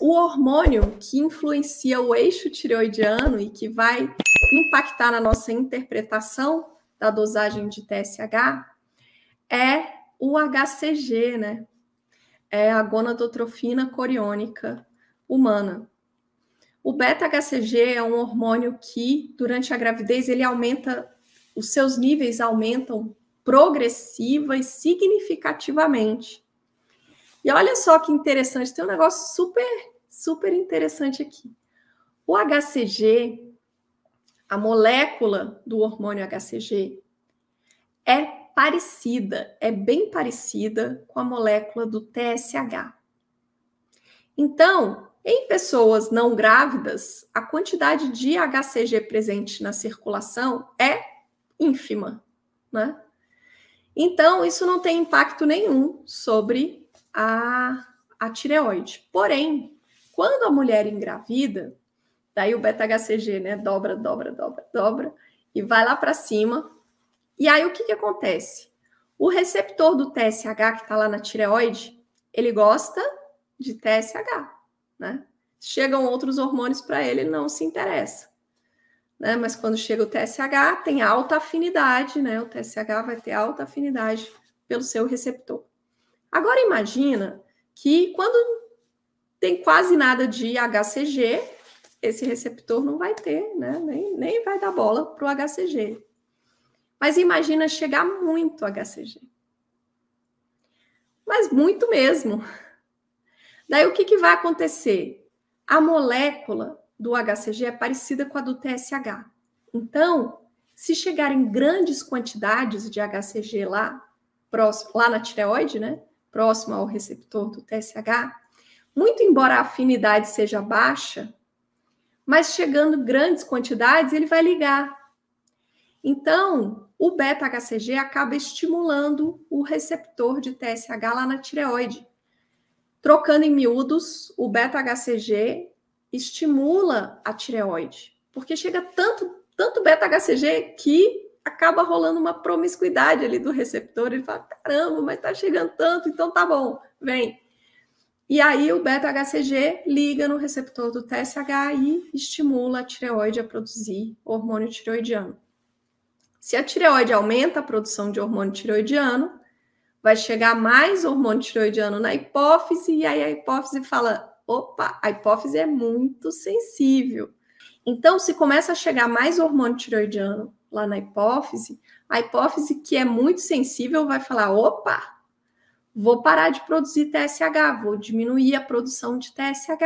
O hormônio que influencia o eixo tireoidiano e que vai impactar na nossa interpretação da dosagem de TSH é o HCG, né? É a gonadotrofina coriônica humana. O beta-HCG é um hormônio que, durante a gravidez, ele aumenta, os seus níveis aumentam progressiva e significativamente. E olha só que interessante, tem um negócio super, super interessante aqui. O HCG, a molécula do hormônio HCG, é parecida, é bem parecida com a molécula do TSH. Então, em pessoas não grávidas, a quantidade de HCG presente na circulação é ínfima, né? Então, isso não tem impacto nenhum sobre a, a tireoide. Porém, quando a mulher engravida, daí o beta-HCG, né, dobra, dobra, dobra, dobra, e vai lá para cima. E aí o que, que acontece? O receptor do TSH que está lá na tireoide, ele gosta de TSH, né? Chegam outros hormônios para ele, ele não se interessa. Né? Mas quando chega o TSH, tem alta afinidade, né? O TSH vai ter alta afinidade pelo seu receptor. Agora imagina que quando tem quase nada de HCG, esse receptor não vai ter, né? Nem, nem vai dar bola para o HCG. Mas imagina chegar muito HCG. Mas muito mesmo. Daí o que, que vai acontecer? A molécula do HCG é parecida com a do TSH. Então, se chegarem grandes quantidades de HCG lá, próximo, lá na tireoide, né? próximo ao receptor do TSH, muito embora a afinidade seja baixa, mas chegando grandes quantidades, ele vai ligar. Então, o beta-HCG acaba estimulando o receptor de TSH lá na tireoide. Trocando em miúdos, o beta-HCG estimula a tireoide, porque chega tanto, tanto beta-HCG que acaba rolando uma promiscuidade ali do receptor. Ele fala: caramba, mas tá chegando tanto, então tá bom, vem. E aí o beta-HCG liga no receptor do TSH e estimula a tireoide a produzir hormônio tireoidiano. Se a tireoide aumenta a produção de hormônio tireoidiano, vai chegar mais hormônio tireoidiano na hipófise, e aí a hipófise fala: opa, a hipófise é muito sensível. Então, se começa a chegar mais hormônio tiroidiano lá na hipófise, a hipófise que é muito sensível vai falar: opa, vou parar de produzir TSH, vou diminuir a produção de TSH,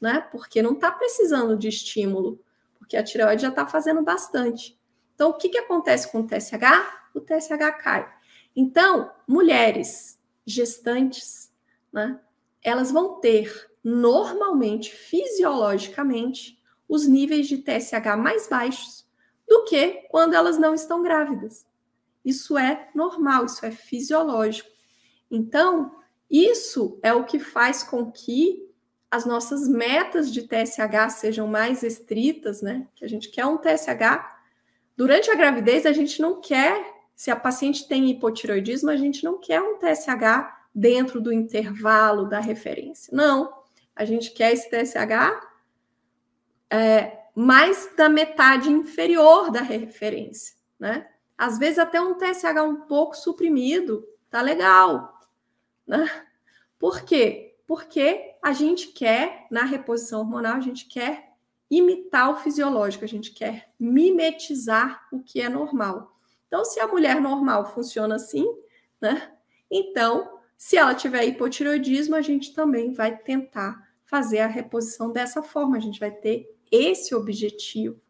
né? Porque não está precisando de estímulo, porque a tireoide já está fazendo bastante. Então, o que, que acontece com o TSH? O TSH cai. Então, mulheres gestantes, né? Elas vão ter normalmente, fisiologicamente, os níveis de TSH mais baixos do que quando elas não estão grávidas. Isso é normal, isso é fisiológico. Então, isso é o que faz com que as nossas metas de TSH sejam mais estritas, né? Que a gente quer um TSH. Durante a gravidez, a gente não quer, se a paciente tem hipotiroidismo, a gente não quer um TSH dentro do intervalo da referência. Não. A gente quer esse TSH é, mais da metade inferior da referência, né? Às vezes até um TSH um pouco suprimido, tá legal, né? Por quê? Porque a gente quer, na reposição hormonal, a gente quer imitar o fisiológico, a gente quer mimetizar o que é normal. Então, se a mulher normal funciona assim, né? Então, se ela tiver hipotireoidismo, a gente também vai tentar fazer a reposição dessa forma, a gente vai ter esse objetivo.